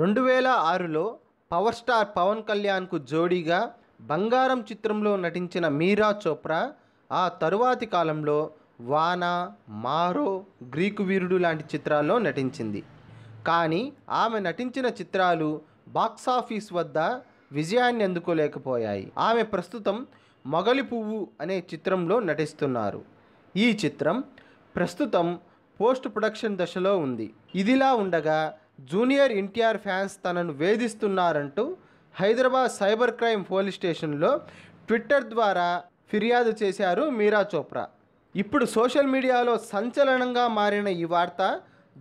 రెండు వేల ఆరులో పవర్ స్టార్ పవన్ కళ్యాణ్కు జోడీగా బంగారం చిత్రంలో నటించిన మీరా చోప్రా ఆ తరువాతి కాలంలో వాన మారో గ్రీకు వీరుడు లాంటి చిత్రాల్లో నటించింది కానీ ఆమె నటించిన చిత్రాలు బాక్సాఫీస్ వద్ద విజయాన్ని అందుకోలేకపోయాయి ఆమె ప్రస్తుతం మొగలి పువ్వు అనే చిత్రంలో నటిస్తున్నారు ఈ చిత్రం ప్రస్తుతం పోస్ట్ ప్రొడక్షన్ దశలో ఉంది ఇదిలా ఉండగా జూనియర్ ఎన్టీఆర్ ఫ్యాన్స్ తనను వేధిస్తున్నారంటూ హైదరాబాద్ సైబర్ క్రైమ్ పోలీస్ స్టేషన్లో ట్విట్టర్ ద్వారా ఫిర్యాదు చేశారు మీరా చోప్రా ఇప్పుడు సోషల్ మీడియాలో సంచలనంగా మారిన ఈ వార్త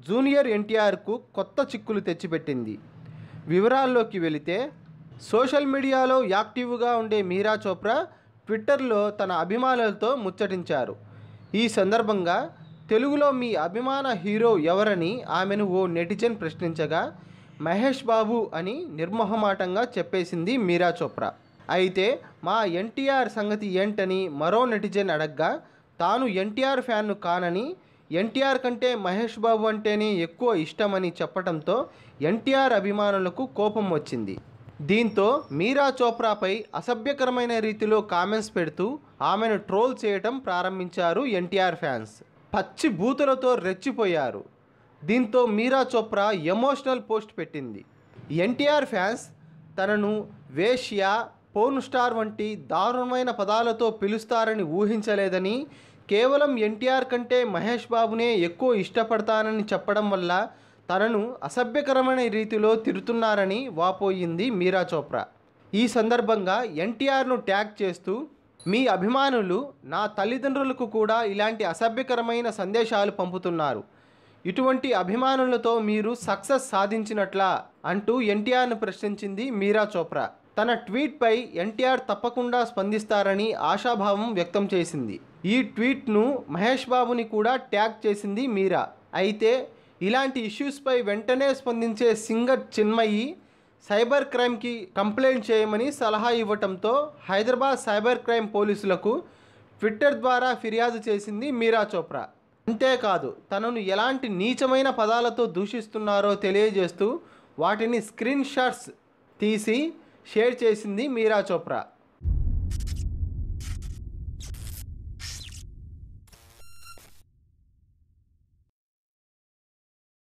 జూనియర్ ఎన్టీఆర్కు కొత్త చిక్కులు తెచ్చిపెట్టింది వివరాల్లోకి వెళితే సోషల్ మీడియాలో యాక్టివ్గా ఉండే మీరా చోప్రా ట్విట్టర్లో తన అభిమానులతో ముచ్చటించారు ఈ సందర్భంగా తెలుగులో మీ అభిమాన హీరో ఎవరని ఆమెను ఓ నెటిజన్ ప్రశ్నించగా మహేష్ బాబు అని నిర్మోహమాటంగా చెప్పేసింది మీరా చోప్రా అయితే మా ఎన్టీఆర్ సంగతి ఏంటని మరో నెటిజన్ అడగ్గా తాను ఎన్టీఆర్ ఫ్యాన్ను కానని ఎన్టీఆర్ కంటే మహేష్ బాబు అంటేనే ఎక్కువ ఇష్టమని చెప్పడంతో ఎన్టీఆర్ అభిమానులకు కోపం వచ్చింది దీంతో మీరా చోప్రాపై అసభ్యకరమైన రీతిలో కామెంట్స్ పెడుతూ ఆమెను ట్రోల్ చేయటం ప్రారంభించారు ఎన్టీఆర్ ఫ్యాన్స్ పచ్చి బూతులతో రెచ్చిపోయారు దీంతో మీరా చోప్రా ఎమోషనల్ పోస్ట్ పెట్టింది ఎన్టీఆర్ ఫ్యాన్స్ తనను వేష్యా పోర్న్ స్టార్ వంటి దారుణమైన పదాలతో పిలుస్తారని ఊహించలేదని కేవలం ఎన్టీఆర్ కంటే మహేష్ బాబునే ఎక్కువ ఇష్టపడతానని చెప్పడం వల్ల తనను అసభ్యకరమైన రీతిలో తిరుతున్నారని వాపోయింది మీరా చోప్రా ఈ సందర్భంగా ఎన్టీఆర్ను ట్యాగ్ చేస్తూ మీ అభిమానులు నా తల్లిదండ్రులకు కూడా ఇలాంటి అసభ్యకరమైన సందేశాలు పంపుతున్నారు ఇటువంటి అభిమానులతో మీరు సక్సెస్ సాధించినట్లా అంటూ ఎన్టీఆర్ను ప్రశ్నించింది మీరా చోప్రా తన ట్వీట్పై ఎన్టీఆర్ తప్పకుండా స్పందిస్తారని ఆశాభావం వ్యక్తం చేసింది ఈ ట్వీట్ను మహేష్ బాబుని కూడా ట్యాగ్ చేసింది మీరా అయితే ఇలాంటి ఇష్యూస్పై వెంటనే స్పందించే సింగర్ చిన్మయి సైబర్ క్రైమ్కి కంప్లైంట్ చేయమని సలహా ఇవ్వటంతో హైదరాబాద్ సైబర్ క్రైమ్ పోలీసులకు ట్విట్టర్ ద్వారా ఫిర్యాదు చేసింది మీరా చోప్రా అంతేకాదు తనను ఎలాంటి నీచమైన పదాలతో దూషిస్తున్నారో తెలియజేస్తూ వాటిని స్క్రీన్ షాట్స్ తీసి షేర్ చేసింది మీరా చోప్రా